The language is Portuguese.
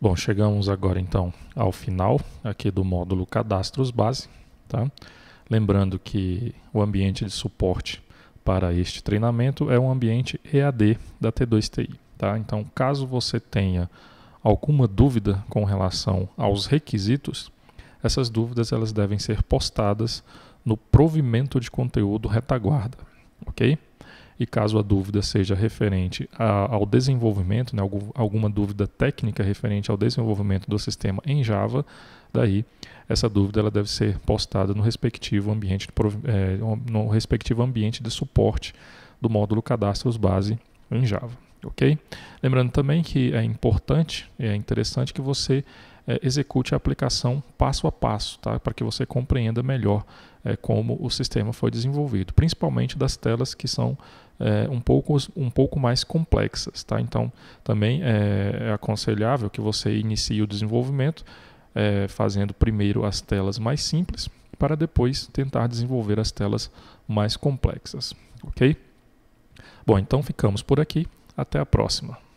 Bom, chegamos agora então ao final aqui do módulo Cadastros Base. Tá? Lembrando que o ambiente de suporte para este treinamento é um ambiente EAD da T2TI. Tá? Então, caso você tenha alguma dúvida com relação aos requisitos, essas dúvidas elas devem ser postadas no provimento de conteúdo retaguarda, ok? E caso a dúvida seja referente a, ao desenvolvimento, né, algum, alguma dúvida técnica referente ao desenvolvimento do sistema em Java, daí essa dúvida ela deve ser postada no respectivo ambiente, é, no respectivo ambiente de suporte do módulo cadastros base em Java. Ok? Lembrando também que é importante, é interessante que você é, execute a aplicação passo a passo, tá? para que você compreenda melhor é, como o sistema foi desenvolvido, principalmente das telas que são é, um, pouco, um pouco mais complexas. Tá? Então, também é, é aconselhável que você inicie o desenvolvimento é, fazendo primeiro as telas mais simples, para depois tentar desenvolver as telas mais complexas. Ok? Bom, então ficamos por aqui. Até a próxima.